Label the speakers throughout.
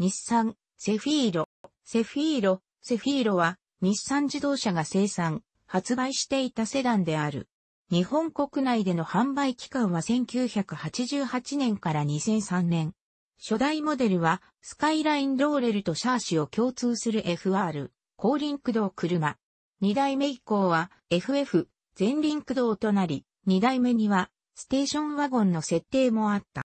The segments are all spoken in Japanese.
Speaker 1: 日産、セフィーロ。セフィーロ、セフィーロは日産自動車が生産、発売していたセダンである。日本国内での販売期間は1988年から2003年。初代モデルはスカイラインローレルとシャーシを共通する FR、後輪駆動車。二代目以降は FF、前輪駆動となり、二代目にはステーションワゴンの設定もあった。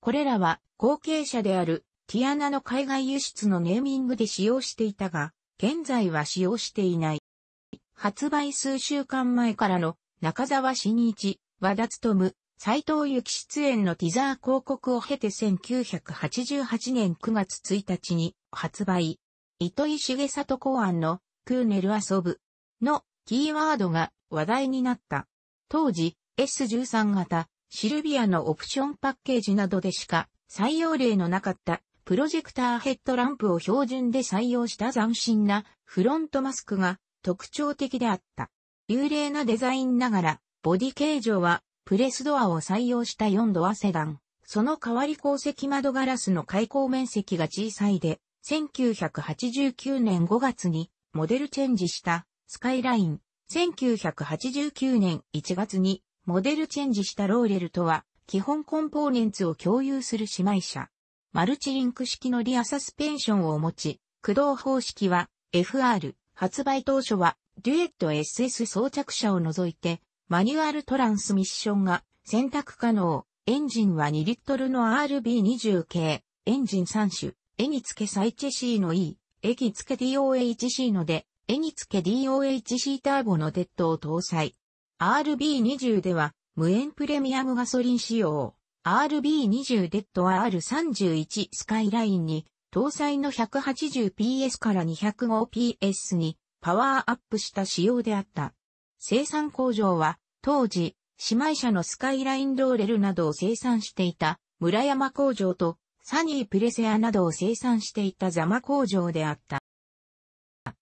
Speaker 1: これらは後継者であるティアナの海外輸出のネーミングで使用していたが、現在は使用していない。発売数週間前からの中沢新一、和田務、斎藤幸出演のティザー広告を経て1988年9月1日に発売。糸井重里公案のクーネル遊ぶのキーワードが話題になった。当時 S13 型シルビアのオプションパッケージなどでしか採用例のなかったプロジェクターヘッドランプを標準で採用した斬新なフロントマスクが特徴的であった。幽霊なデザインながら、ボディ形状はプレスドアを採用した4ドアセダン。その代わり鉱石窓ガラスの開口面積が小さいで、1989年5月にモデルチェンジしたスカイライン。1989年1月にモデルチェンジしたローレルとは基本コンポーネンツを共有する姉妹車。マルチリンク式のリアサスペンションを持ち、駆動方式は FR 発売当初はデュエット SS 装着車を除いてマニュアルトランスミッションが選択可能。エンジンは2リットルの RB20 系、エンジン3種、エニツケサイチェシーの E、エギツケ DOHC ので、エニツケ DOHC ターボのデッドを搭載。RB20 では無塩プレミアムガソリン仕様。RB20 デッド R31 スカイラインに搭載の 180PS から 205PS にパワーアップした仕様であった。生産工場は当時姉妹社のスカイラインローレルなどを生産していた村山工場とサニープレセアなどを生産していたザマ工場であった。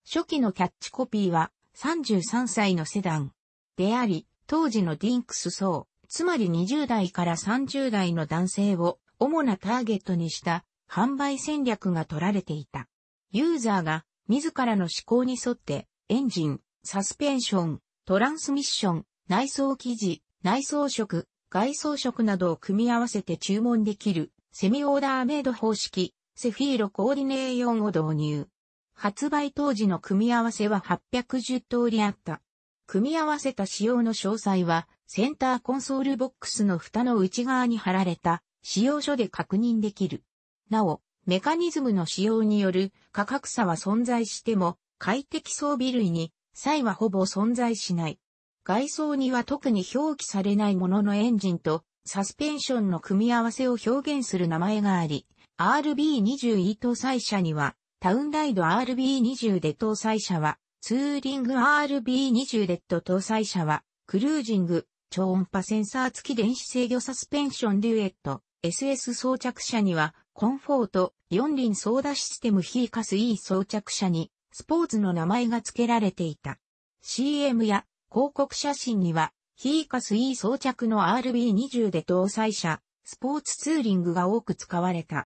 Speaker 1: 初期のキャッチコピーは33歳のセダンであり、当時のディンクス層、つまり20代から30代の男性を主なターゲットにした販売戦略が取られていた。ユーザーが自らの思考に沿ってエンジン、サスペンション、トランスミッション、内装生地、内装色、外装色などを組み合わせて注文できるセミオーダーメイド方式、セフィーロコーディネー用を導入。発売当時の組み合わせは810通りあった。組み合わせた仕様の詳細は、センターコンソールボックスの蓋の内側に貼られた仕様書で確認できる。なお、メカニズムの仕様による価格差は存在しても、快適装備類に、際はほぼ存在しない。外装には特に表記されないもののエンジンとサスペンションの組み合わせを表現する名前があり、RB20E 搭載車には、タウンライド RB20 で搭載車は、ツーリング RB20 レッド搭載車は、クルージング、超音波センサー付き電子制御サスペンションデュエット、SS 装着車には、コンフォート、四輪操舵システムヒーカス E 装着車に、スポーツの名前が付けられていた。CM や広告写真には、ヒーカス E 装着の RB20 で搭載車、スポーツツーリングが多く使われた。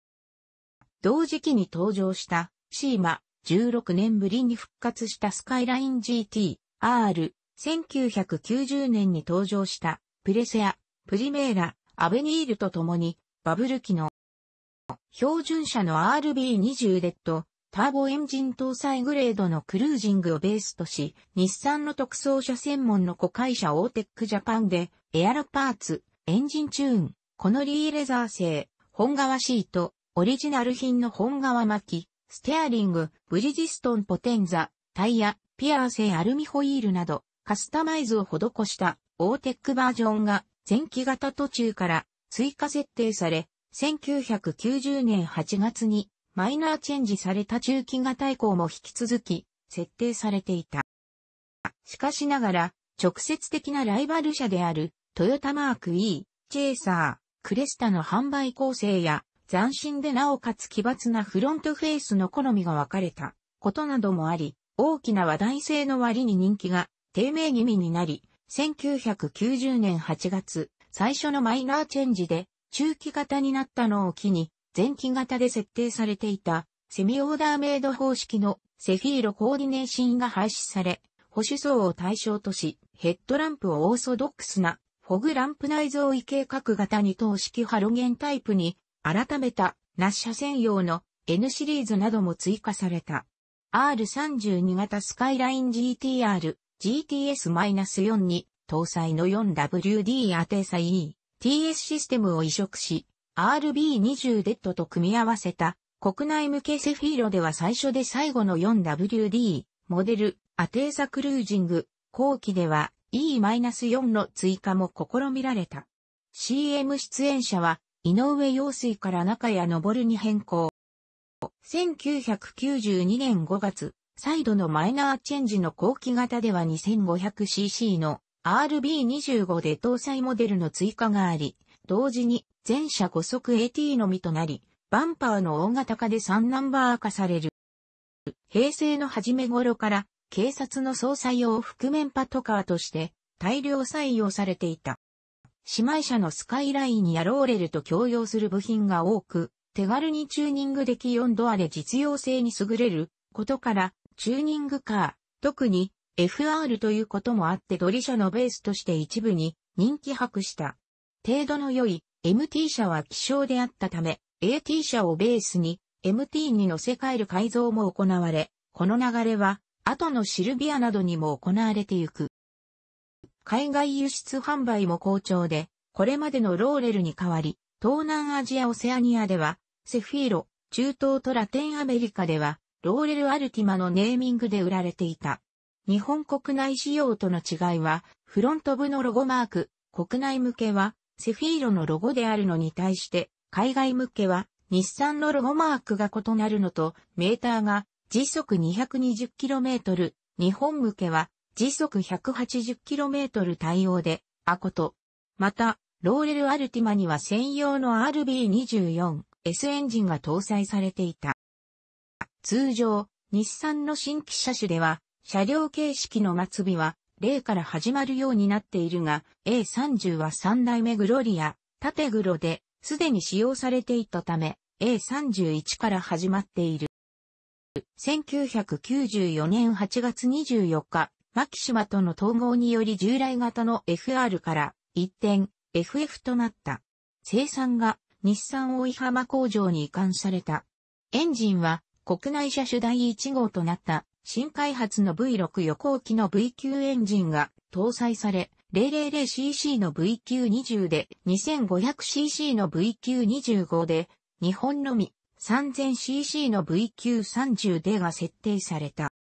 Speaker 1: 同時期に登場した、シーマ、16年ぶりに復活したスカイライン GT、R、1990年に登場したプレセア、プリメーラ、アベニールと共にバブル機能。標準車の RB20 レッド、ターボエンジン搭載グレードのクルージングをベースとし、日産の特装車専門の子会社オーテックジャパンで、エアロパーツ、エンジンチューン、このリーレザー製、本革シート、オリジナル品の本革巻き、ステアリング、ブリジストンポテンザ、タイヤ、ピアー製アルミホイールなど、カスタマイズを施したオーテックバージョンが前期型途中から追加設定され、1990年8月にマイナーチェンジされた中期型以降も引き続き設定されていた。しかしながら、直接的なライバル車であるトヨタマーク E、チェーサー、クレスタの販売構成や斬新でなおかつ奇抜なフロントフェイスの好みが分かれたことなどもあり、大きな話題性の割に人気が低迷気味になり、1990年8月、最初のマイナーチェンジで中期型になったのを機に、前期型で設定されていたセミオーダーメイド方式のセフィーロコーディネーシンが廃止され、保守層を対象とし、ヘッドランプをオーソドックスなフォグランプ内蔵位計画型に等式ハロゲンタイプに改めた、ナッシャ専用の N シリーズなども追加された。R32 型スカイライン GTR、GTS-4 に搭載の 4WD アテサ E、TS システムを移植し、RB20 デッドと組み合わせた国内向けセフィーロでは最初で最後の 4WD、モデル、アテーサクルージング、後期では E-4 の追加も試みられた。CM 出演者は井上陽水から中谷昇に変更。1992年5月、再度のマイナーチェンジの後期型では 2500cc の RB25 で搭載モデルの追加があり、同時に全車5速 AT のみとなり、バンパーの大型化で3ナンバー化される。平成の初め頃から警察の捜査用覆面パトカーとして大量採用されていた。姉妹車のスカイラインやローレルと共用する部品が多く、手軽にチューニングでき4ドアで実用性に優れることから、チューニングカー、特に FR ということもあってドリ車のベースとして一部に人気博した。程度の良い MT 車は希少であったため、AT 車をベースに MT に乗せ替える改造も行われ、この流れは後のシルビアなどにも行われてゆく。海外輸出販売も好調で、これまでのローレルに代わり、東南アジアオセアニアでは、セフィーロ、中東とラテンアメリカでは、ローレルアルティマのネーミングで売られていた。日本国内仕様との違いは、フロント部のロゴマーク、国内向けは、セフィーロのロゴであるのに対して、海外向けは、日産のロゴマークが異なるのと、メーターが時速 220km、日本向けは時速 180km 対応で、アコト。また、ローレル・アルティマには専用の RB24S エンジンが搭載されていた。通常、日産の新規車種では、車両形式の末尾は例から始まるようになっているが、A30 は3代目グロリア、縦ロで、すでに使用されていたため、A31 から始まっている。1994年8月24日、マキシマとの統合により従来型の FR から一転 FF となった。生産が日産大井浜工場に移管された。エンジンは国内車種第1号となった新開発の V6 予行機の V9 エンジンが搭載され、000cc の VQ20 で 2500cc の VQ25 で日本のみ 3000cc の VQ30 でが設定された。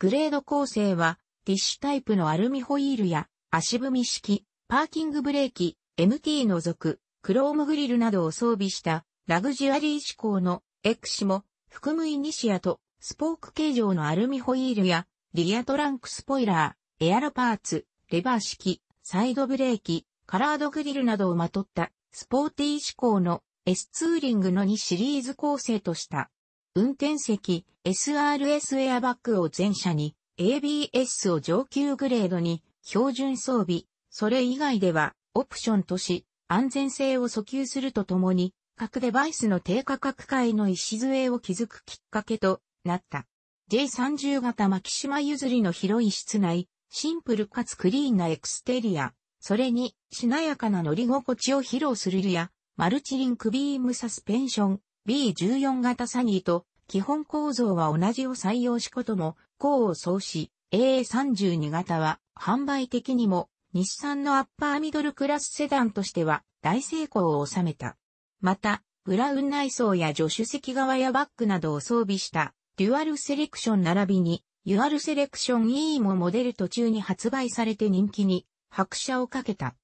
Speaker 1: グレード構成は、ティッシュタイプのアルミホイールや、足踏み式、パーキングブレーキ、MT のく、クロームグリルなどを装備した、ラグジュアリー志向の、エクシモ、含むイニシアと、スポーク形状のアルミホイールや、リアトランクスポイラー、エアロパーツ、レバー式、サイドブレーキ、カラードグリルなどをまとった、スポーティー志向の S ツーリングの2シリーズ構成とした。運転席 SRS エアバッグを全車に、ABS を上級グレードに、標準装備、それ以外では、オプションとし、安全性を訴求するとともに、各デバイスの低価格界の礎を築くきっかけとなった。J30 型牧島譲りの広い室内、シンプルかつクリーンなエクステリア、それにしなやかな乗り心地を披露するや、マルチリンクビームサスペンション、B14 型サニーと基本構造は同じを採用しことも、功を奏し、AA32 型は販売的にも日産のアッパーミドルクラスセダンとしては大成功を収めた。また、ブラウン内装や助手席側やバッグなどを装備したデュアルセレクション並びに、ユアルセレクション E もモデル途中に発売されて人気に拍車をかけた。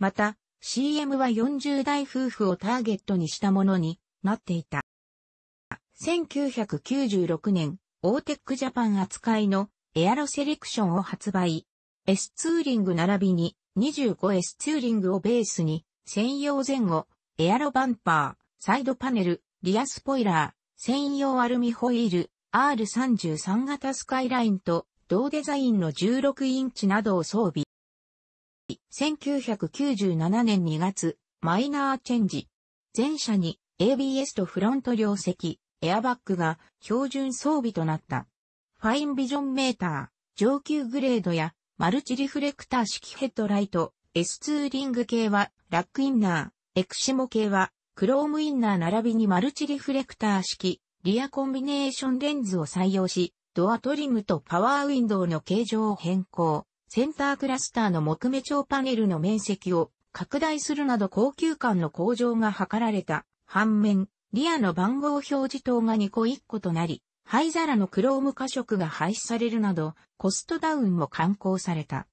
Speaker 1: また、CM は40代夫婦をターゲットにしたものに、なっていた。1996年、オーテックジャパン扱いのエアロセレクションを発売。S ツーリング並びに 25S ツーリングをベースに、専用前後、エアロバンパー、サイドパネル、リアスポイラー、専用アルミホイール、R33 型スカイラインと同デザインの16インチなどを装備。1997年2月、マイナーチェンジ。前車に ABS とフロント両席、エアバッグが標準装備となった。ファインビジョンメーター、上級グレードやマルチリフレクター式ヘッドライト、S2 リング系はラックインナー、エクシモ系はクロームインナー並びにマルチリフレクター式、リアコンビネーションレンズを採用し、ドアトリムとパワーウィンドウの形状を変更、センタークラスターの木目調パネルの面積を拡大するなど高級感の向上が図られた。反面、リアの番号表示灯が2個1個となり、灰皿のクローム化色が廃止されるなど、コストダウンも刊行された。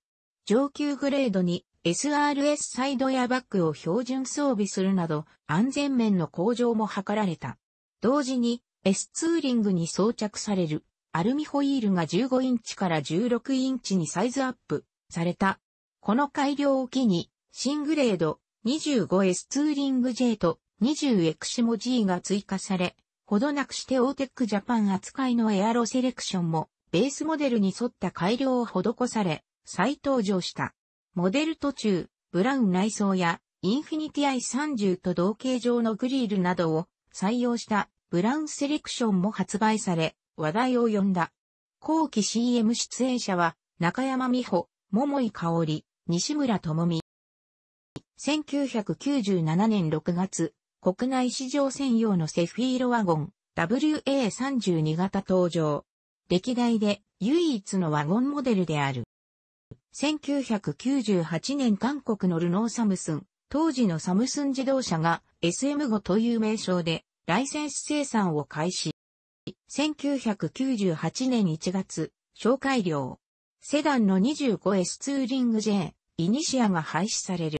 Speaker 1: 上級グレードに SRS サイドエアバッグを標準装備するなど、安全面の向上も図られた。同時に、S ツーリングに装着される、アルミホイールが15インチから16インチにサイズアップされた。この改良を機に、新グレード 25S ツーリング J と20エクシモ G が追加され、ほどなくしてオーテックジャパン扱いのエアロセレクションも、ベースモデルに沿った改良を施され、再登場した。モデル途中、ブラウン内装や、インフィニティアイ3 0と同型上のグリールなどを採用したブラウンセレクションも発売され、話題を呼んだ。後期 CM 出演者は、中山美穂、桃井香織、西村智美。1997年6月、国内市場専用のセフィーロワゴン WA32 型登場。歴代で唯一のワゴンモデルである。1998年韓国のルノーサムスン、当時のサムスン自動車が SM5 という名称でライセンス生産を開始。1998年1月、紹介料。セダンの 25S ツーリング J、イニシアが廃止される。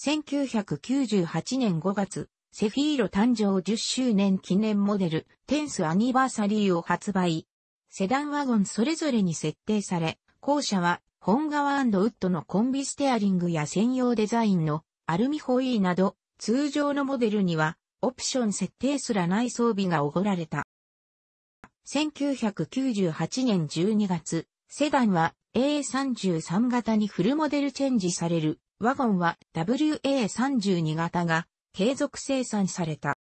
Speaker 1: 1998年5月、セフィーロ誕生10周年記念モデル、テンスアニバーサリーを発売。セダンワゴンそれぞれに設定され、後者は、本革ウッドのコンビステアリングや専用デザインのアルミホイーなど、通常のモデルには、オプション設定すらない装備がおごられた。1998年12月、セダンは A33 型にフルモデルチェンジされる、ワゴンは WA32 型が継続生産された。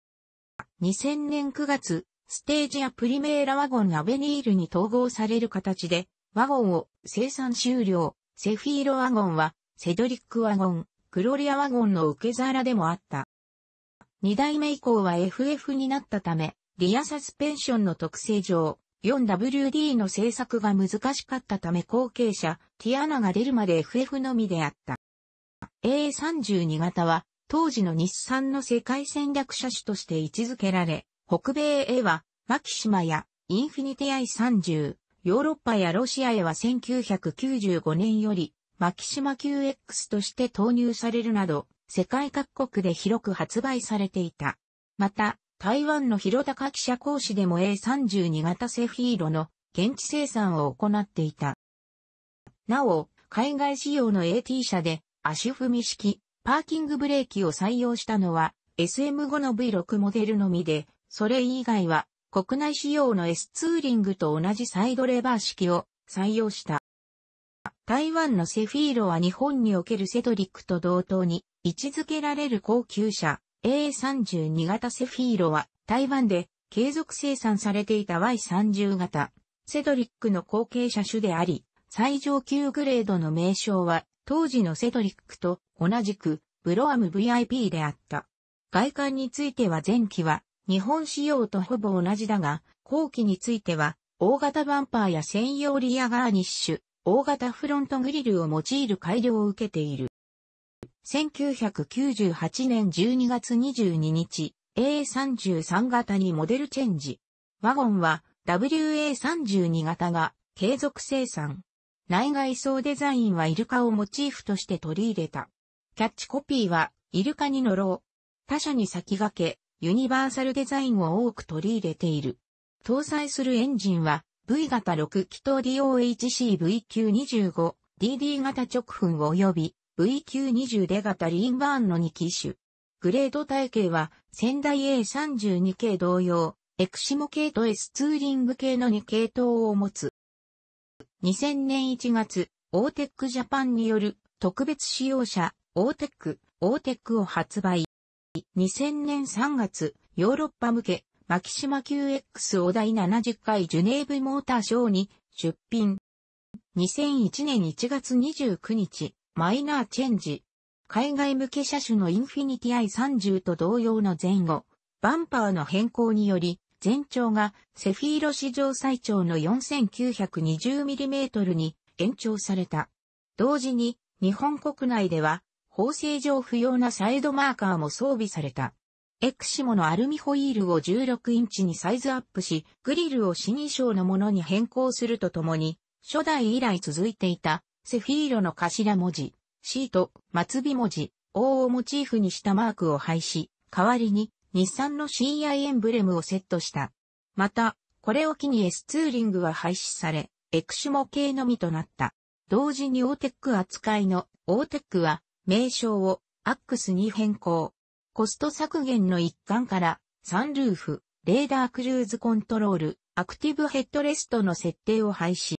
Speaker 1: 2000年9月、ステージやプリメーラワゴンアベニールに統合される形で、ワゴンを生産終了。セフィーロワゴンは、セドリックワゴン、クロリアワゴンの受け皿でもあった。2代目以降は FF になったため、リアサスペンションの特性上、4WD の制作が難しかったため後継者、ティアナが出るまで FF のみであった。A32 型は当時の日産の世界戦略車種として位置づけられ、北米へは、マキシマやインフィニティ i30、ヨーロッパやロシアへは1995年より、マキシマ QX として投入されるなど、世界各国で広く発売されていた。また、台湾の広高記者講師でも A32 型セフィーロの現地生産を行っていた。なお、海外仕様の AT 車で足踏み式パーキングブレーキを採用したのは SM5 の V6 モデルのみで、それ以外は国内仕様の S ツーリングと同じサイドレバー式を採用した。台湾のセフィーロは日本におけるセドリックと同等に位置づけられる高級車 A32 型セフィーロは台湾で継続生産されていた Y30 型セドリックの後継車種であり、最上級グレードの名称は当時のセドリックと同じく、ブロアム VIP であった。外観については前期は、日本仕様とほぼ同じだが、後期については、大型バンパーや専用リアガーニッシュ、大型フロントグリルを用いる改良を受けている。1998年12月22日、A33 型にモデルチェンジ。ワゴンは WA32 型が継続生産。内外装デザインはイルカをモチーフとして取り入れた。キャッチコピーは、イルカに乗ろう。他社に先駆け、ユニバーサルデザインを多く取り入れている。搭載するエンジンは、V 型6気筒 DOHCVQ25、DD 型直噴及び VQ20 出型リンバーンの2機種。グレード体系は、仙台 A32 系同様、エクシモ系と S ツーリング系の2系統を持つ。2000年1月、オーテックジャパンによる特別使用者オーテック、オーテックを発売。2000年3月、ヨーロッパ向け、マキシマ QX を第70回ジュネーブモーターショーに出品。2001年1月29日、マイナーチェンジ。海外向け車種のインフィニティ i30 と同様の前後、バンパーの変更により、全長がセフィーロ史上最長の 4920mm に延長された。同時に、日本国内では縫製上不要なサイドマーカーも装備された。エクシモのアルミホイールを16インチにサイズアップし、グリルを新衣装のものに変更するとともに、初代以来続いていた、セフィーロの頭文字、シート、末尾文字、王をモチーフにしたマークを廃止、代わりに、日産の CI エンブレムをセットした。また、これを機に S ツーリングは廃止され、エクシモ系のみとなった。同時にオーテック扱いのオーテックは名称をアックスに変更。コスト削減の一環から、サンルーフ、レーダークルーズコントロール、アクティブヘッドレストの設定を廃止。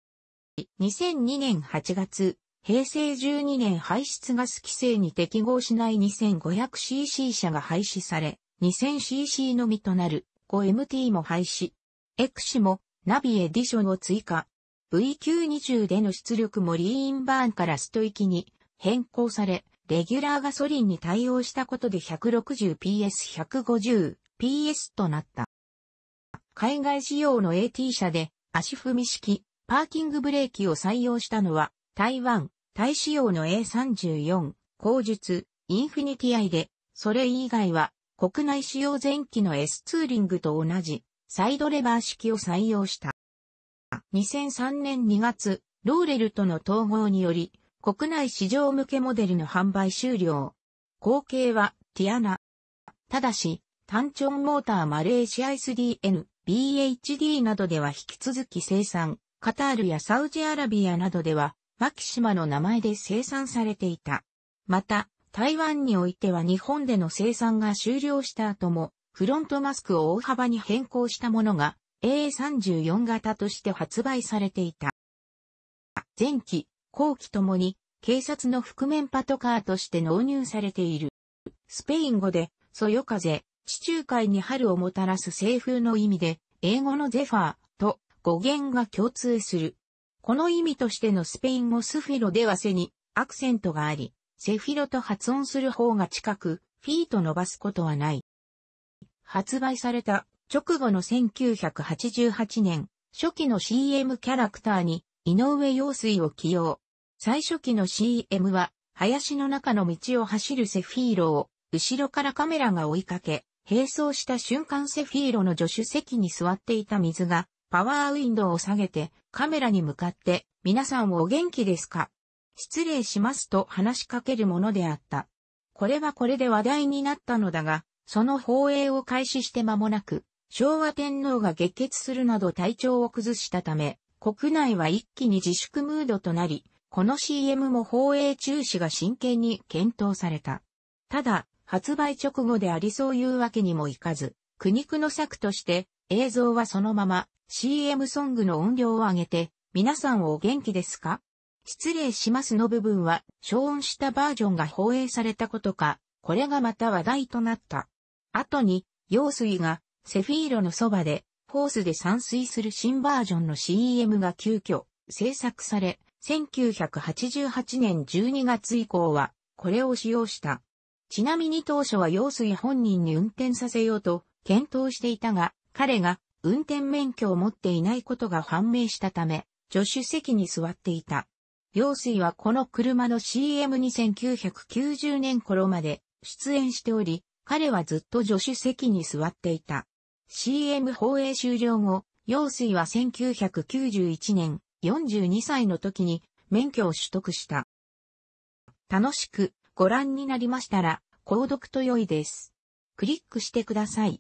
Speaker 1: 2002年8月、平成12年排出ガス規制に適合しない 2500cc 車が廃止され、2000cc のみとなる 5MT も廃止。エクシもナビエディションを追加。VQ20 での出力もリーンバーンからストキに変更され、レギュラーガソリンに対応したことで 160PS150PS となった。海外仕様の AT 車で足踏み式パーキングブレーキを採用したのは台湾、タイ仕様の A34、後述、インフィニティアイで、それ以外は国内仕様前期の S ツーリングと同じサイドレバー式を採用した。2003年2月、ローレルとの統合により、国内市場向けモデルの販売終了。後継はティアナ。ただし、タンチョンモーターマレーシア SDN、BHD などでは引き続き生産、カタールやサウジアラビアなどでは、マキシマの名前で生産されていた。また、台湾においては日本での生産が終了した後も、フロントマスクを大幅に変更したものが A34 型として発売されていた。前期、後期ともに、警察の覆面パトカーとして納入されている。スペイン語で、そよ風、地中海に春をもたらす西風の意味で、英語のゼファーと語源が共通する。この意味としてのスペイン語スフィロでは背にアクセントがあり、セフィロと発音する方が近く、フィーと伸ばすことはない。発売された直後の1988年、初期の CM キャラクターに井上陽水を起用。最初期の CM は、林の中の道を走るセフィーロを、後ろからカメラが追いかけ、並走した瞬間セフィーロの助手席に座っていた水が、パワーウィンドウを下げて、カメラに向かって、皆さんお元気ですか失礼しますと話しかけるものであった。これはこれで話題になったのだが、その放映を開始して間もなく、昭和天皇が激血するなど体調を崩したため、国内は一気に自粛ムードとなり、この CM も放映中止が真剣に検討された。ただ、発売直後でありそういうわけにもいかず、苦肉の策として映像はそのまま CM ソングの音量を上げて、皆さんお元気ですか失礼しますの部分は消音したバージョンが放映されたことか、これがまた話題となった。後に、陽水がセフィーロのそばで、ホースで散水する新バージョンの CM が急遽制作され、1988年12月以降は、これを使用した。ちなみに当初は陽水本人に運転させようと検討していたが、彼が運転免許を持っていないことが判明したため、助手席に座っていた。陽水はこの車の CM に1990年頃まで出演しており、彼はずっと助手席に座っていた。CM 放映終了後、陽水は1991年42歳の時に免許を取得した。楽しくご覧になりましたら、購読と良いです。クリックしてください。